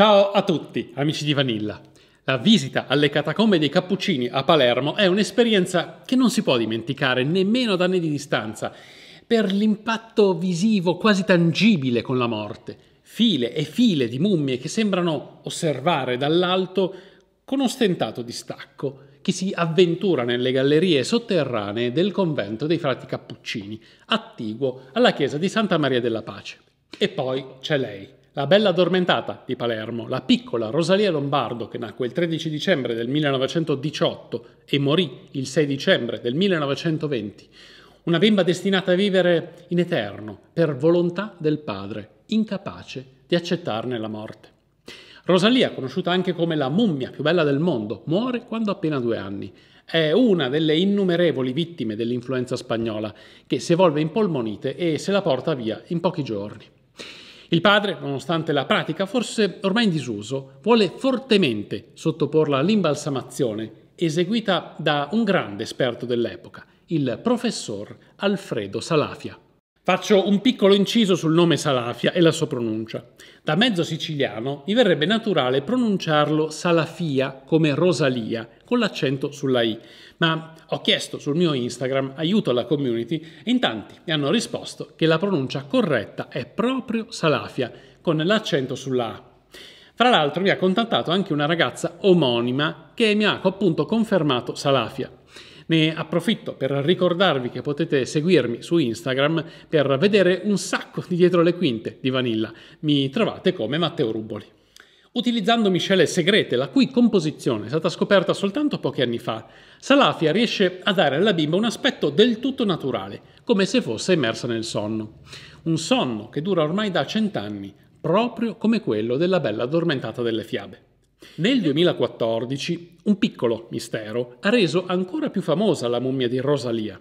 Ciao a tutti, amici di Vanilla. La visita alle catacombe dei Cappuccini a Palermo è un'esperienza che non si può dimenticare nemmeno ad anni di distanza, per l'impatto visivo quasi tangibile con la morte. File e file di mummie che sembrano osservare dall'alto con ostentato distacco chi si avventura nelle gallerie sotterranee del convento dei frati Cappuccini, attiguo alla chiesa di Santa Maria della Pace. E poi c'è lei, la Bella Addormentata di Palermo, la piccola Rosalia Lombardo che nacque il 13 dicembre del 1918 e morì il 6 dicembre del 1920, una bimba destinata a vivere in eterno per volontà del padre, incapace di accettarne la morte. Rosalia, conosciuta anche come la mummia più bella del mondo, muore quando ha appena due anni. È una delle innumerevoli vittime dell'influenza spagnola che si evolve in polmonite e se la porta via in pochi giorni. Il padre, nonostante la pratica forse ormai in disuso, vuole fortemente sottoporla all'imbalsamazione eseguita da un grande esperto dell'epoca, il professor Alfredo Salafia. Faccio un piccolo inciso sul nome Salafia e la sua pronuncia. Da mezzo siciliano mi verrebbe naturale pronunciarlo Salafia come Rosalia, con l'accento sulla I, ma ho chiesto sul mio Instagram aiuto alla community e in tanti mi hanno risposto che la pronuncia corretta è proprio Salafia, con l'accento sulla A. Fra l'altro mi ha contattato anche una ragazza omonima che mi ha appunto confermato Salafia. Ne approfitto per ricordarvi che potete seguirmi su Instagram per vedere un sacco di dietro le quinte di Vanilla. Mi trovate come Matteo Ruboli. Utilizzando miscele segrete, la cui composizione è stata scoperta soltanto pochi anni fa, Salafia riesce a dare alla bimba un aspetto del tutto naturale, come se fosse immersa nel sonno. Un sonno che dura ormai da cent'anni, proprio come quello della bella addormentata delle fiabe. Nel 2014 un piccolo mistero ha reso ancora più famosa la mummia di Rosalia.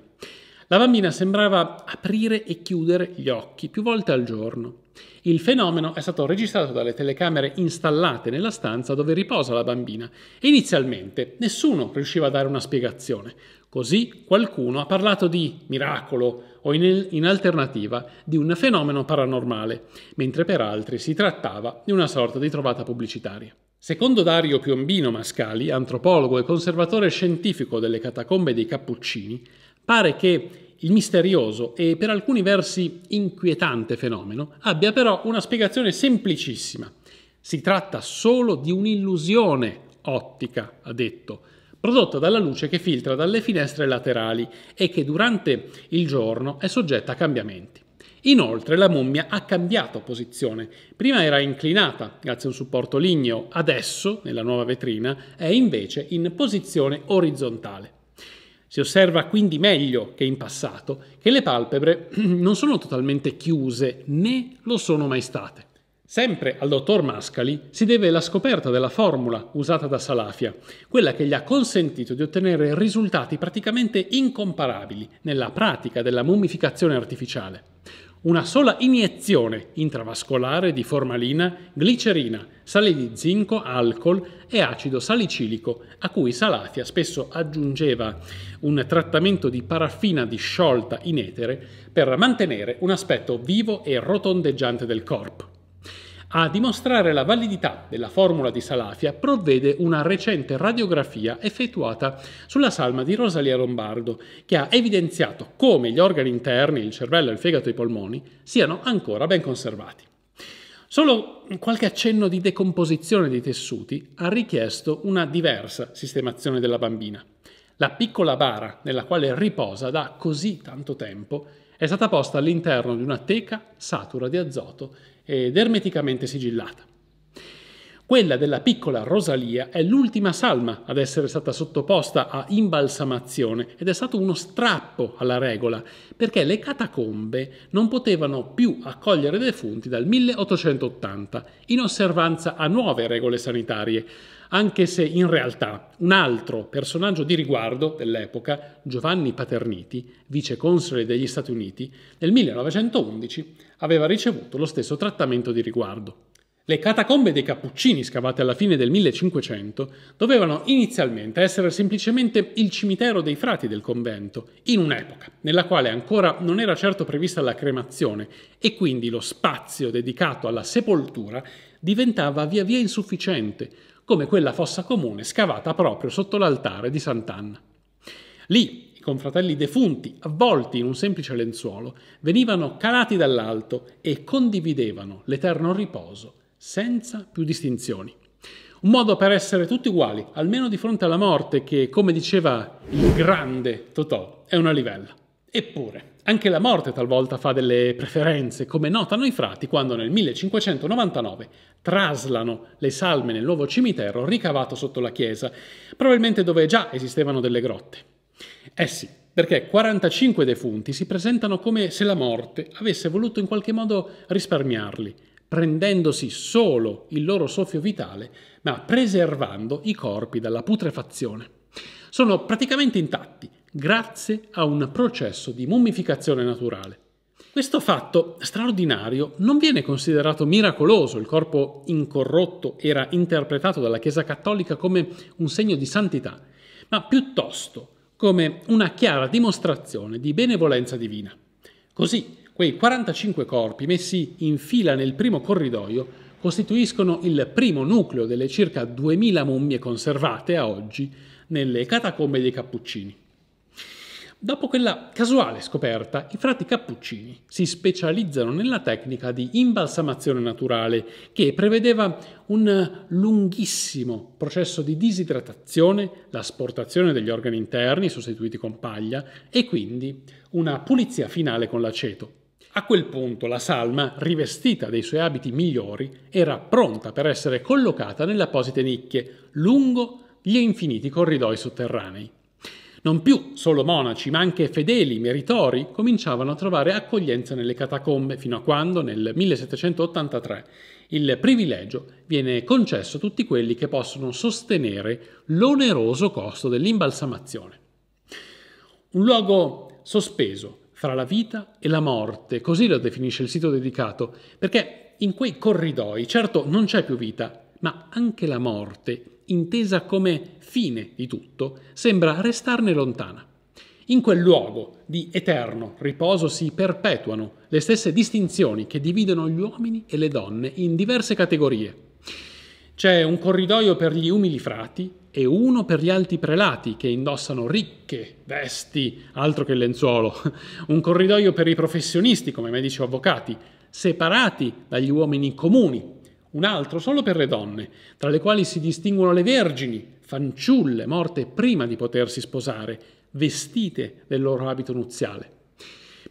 La bambina sembrava aprire e chiudere gli occhi più volte al giorno. Il fenomeno è stato registrato dalle telecamere installate nella stanza dove riposa la bambina e inizialmente nessuno riusciva a dare una spiegazione. Così qualcuno ha parlato di miracolo o in, in alternativa di un fenomeno paranormale, mentre per altri si trattava di una sorta di trovata pubblicitaria. Secondo Dario Piombino Mascali, antropologo e conservatore scientifico delle catacombe dei Cappuccini, pare che il misterioso e per alcuni versi inquietante fenomeno abbia però una spiegazione semplicissima. Si tratta solo di un'illusione ottica, ha detto, prodotta dalla luce che filtra dalle finestre laterali e che durante il giorno è soggetta a cambiamenti. Inoltre la mummia ha cambiato posizione. Prima era inclinata grazie a un supporto ligneo, adesso, nella nuova vetrina, è invece in posizione orizzontale. Si osserva quindi meglio che in passato che le palpebre non sono totalmente chiuse né lo sono mai state. Sempre al dottor Mascali si deve la scoperta della formula usata da Salafia, quella che gli ha consentito di ottenere risultati praticamente incomparabili nella pratica della mummificazione artificiale una sola iniezione intravascolare di formalina, glicerina, sale di zinco, alcol e acido salicilico, a cui Salatia spesso aggiungeva un trattamento di paraffina disciolta in etere per mantenere un aspetto vivo e rotondeggiante del corpo. A dimostrare la validità della formula di Salafia provvede una recente radiografia effettuata sulla salma di Rosalia Lombardo, che ha evidenziato come gli organi interni, il cervello, il fegato e i polmoni, siano ancora ben conservati. Solo qualche accenno di decomposizione dei tessuti ha richiesto una diversa sistemazione della bambina. La piccola bara nella quale riposa da così tanto tempo è stata posta all'interno di una teca satura di azoto ed ermeticamente sigillata. Quella della piccola Rosalia è l'ultima salma ad essere stata sottoposta a imbalsamazione ed è stato uno strappo alla regola perché le catacombe non potevano più accogliere defunti dal 1880 in osservanza a nuove regole sanitarie, anche se in realtà un altro personaggio di riguardo dell'epoca, Giovanni Paterniti, vice console degli Stati Uniti, nel 1911 aveva ricevuto lo stesso trattamento di riguardo. Le catacombe dei Cappuccini, scavate alla fine del 1500, dovevano inizialmente essere semplicemente il cimitero dei frati del convento, in un'epoca nella quale ancora non era certo prevista la cremazione e quindi lo spazio dedicato alla sepoltura diventava via via insufficiente, come quella fossa comune scavata proprio sotto l'altare di Sant'Anna. Lì i confratelli defunti, avvolti in un semplice lenzuolo, venivano calati dall'alto e condividevano l'eterno riposo senza più distinzioni. Un modo per essere tutti uguali, almeno di fronte alla morte che, come diceva il grande Totò, è una livella. Eppure, anche la morte talvolta fa delle preferenze, come notano i frati quando nel 1599 traslano le salme nel nuovo cimitero ricavato sotto la chiesa, probabilmente dove già esistevano delle grotte. Eh sì, perché 45 defunti si presentano come se la morte avesse voluto in qualche modo risparmiarli, prendendosi solo il loro soffio vitale, ma preservando i corpi dalla putrefazione. Sono praticamente intatti grazie a un processo di mummificazione naturale. Questo fatto straordinario non viene considerato miracoloso, il corpo incorrotto era interpretato dalla Chiesa Cattolica come un segno di santità, ma piuttosto come una chiara dimostrazione di benevolenza divina. Così Quei 45 corpi messi in fila nel primo corridoio costituiscono il primo nucleo delle circa 2000 mummie conservate a oggi nelle catacombe dei Cappuccini. Dopo quella casuale scoperta, i frati Cappuccini si specializzano nella tecnica di imbalsamazione naturale che prevedeva un lunghissimo processo di disidratazione, l'asportazione degli organi interni sostituiti con paglia e quindi una pulizia finale con l'aceto, a quel punto la salma, rivestita dei suoi abiti migliori, era pronta per essere collocata nelle apposite nicchie, lungo gli infiniti corridoi sotterranei. Non più solo monaci, ma anche fedeli, meritori, cominciavano a trovare accoglienza nelle catacombe, fino a quando, nel 1783, il privilegio viene concesso a tutti quelli che possono sostenere l'oneroso costo dell'imbalsamazione. Un luogo sospeso, fra la vita e la morte, così lo definisce il sito dedicato, perché in quei corridoi certo non c'è più vita, ma anche la morte, intesa come fine di tutto, sembra restarne lontana. In quel luogo di eterno riposo si perpetuano le stesse distinzioni che dividono gli uomini e le donne in diverse categorie c'è un corridoio per gli umili frati e uno per gli alti prelati che indossano ricche vesti, altro che lenzuolo, un corridoio per i professionisti come medici o avvocati, separati dagli uomini comuni, un altro solo per le donne, tra le quali si distinguono le vergini, fanciulle morte prima di potersi sposare, vestite del loro abito nuziale.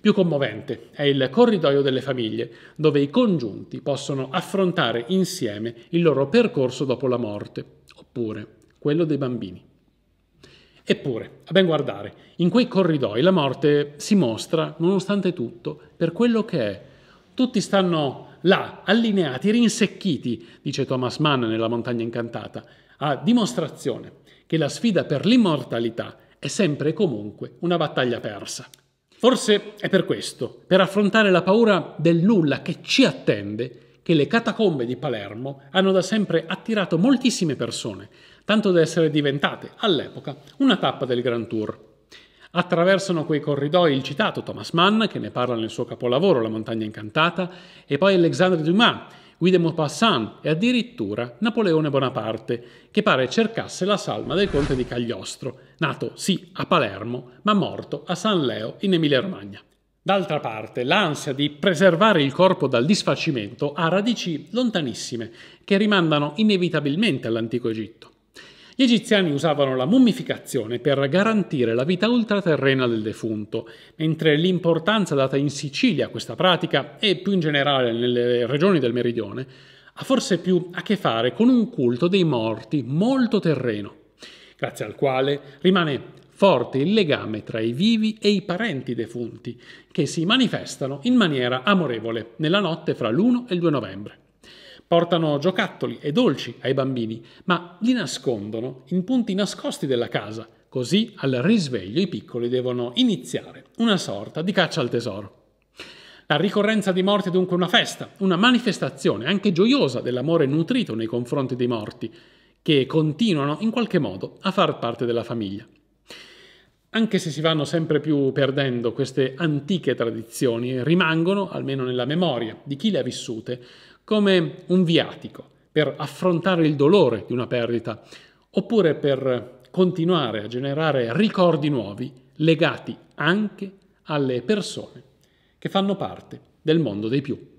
Più commovente è il corridoio delle famiglie, dove i congiunti possono affrontare insieme il loro percorso dopo la morte, oppure quello dei bambini. Eppure, a ben guardare, in quei corridoi la morte si mostra, nonostante tutto, per quello che è. Tutti stanno là, allineati, rinsecchiti, dice Thomas Mann nella Montagna Incantata, a dimostrazione che la sfida per l'immortalità è sempre e comunque una battaglia persa. Forse è per questo, per affrontare la paura del nulla che ci attende, che le catacombe di Palermo hanno da sempre attirato moltissime persone, tanto da essere diventate, all'epoca, una tappa del Grand Tour. Attraversano quei corridoi il citato Thomas Mann, che ne parla nel suo capolavoro La montagna incantata, e poi Alexandre Dumas, Guy de Maupassant e addirittura Napoleone Bonaparte, che pare cercasse la salma del conte di Cagliostro, nato sì a Palermo, ma morto a San Leo in Emilia-Romagna. D'altra parte, l'ansia di preservare il corpo dal disfacimento ha radici lontanissime, che rimandano inevitabilmente all'antico Egitto. Gli egiziani usavano la mummificazione per garantire la vita ultraterrena del defunto, mentre l'importanza data in Sicilia a questa pratica e più in generale nelle regioni del meridione ha forse più a che fare con un culto dei morti molto terreno, grazie al quale rimane forte il legame tra i vivi e i parenti defunti, che si manifestano in maniera amorevole nella notte fra l'1 e il 2 novembre portano giocattoli e dolci ai bambini, ma li nascondono in punti nascosti della casa, così al risveglio i piccoli devono iniziare una sorta di caccia al tesoro. La ricorrenza di morti è dunque una festa, una manifestazione anche gioiosa dell'amore nutrito nei confronti dei morti, che continuano in qualche modo a far parte della famiglia. Anche se si vanno sempre più perdendo queste antiche tradizioni, rimangono, almeno nella memoria di chi le ha vissute, come un viatico per affrontare il dolore di una perdita oppure per continuare a generare ricordi nuovi legati anche alle persone che fanno parte del mondo dei più.